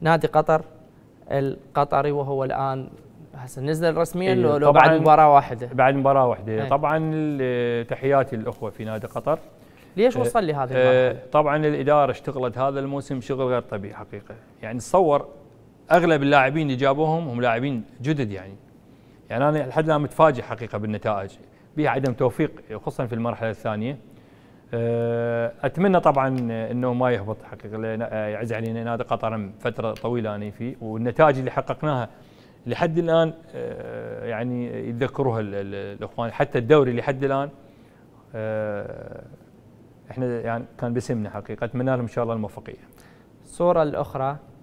نادي قطر القطري وهو الان هسه نزل رسميا إيه، لو, لو بعد مباراه واحده بعد مباراه واحده إيه. طبعا تحياتي للاخوه في نادي قطر ليش وصل إيه، لهذه المرحله؟ طبعا الاداره اشتغلت هذا الموسم شغل غير طبيعي حقيقه يعني تصور اغلب اللاعبين اللي جابوهم هم لاعبين جدد يعني يعني انا لحد الان متفاجئ حقيقه بالنتائج بها عدم توفيق خصوصا في المرحله الثانيه اتمنى طبعا انه ما يهبط حقيقه آه، يعز علينا نادي قطر فتره طويله انا فيه والنتائج اللي حققناها لحد الان آه، يعني يتذكروها الاخوان حتى الدوري لحد الان آه، احنا يعني كان باسمنا حقيقه اتمنى لهم ان شاء الله الموفقيه الصوره الاخرى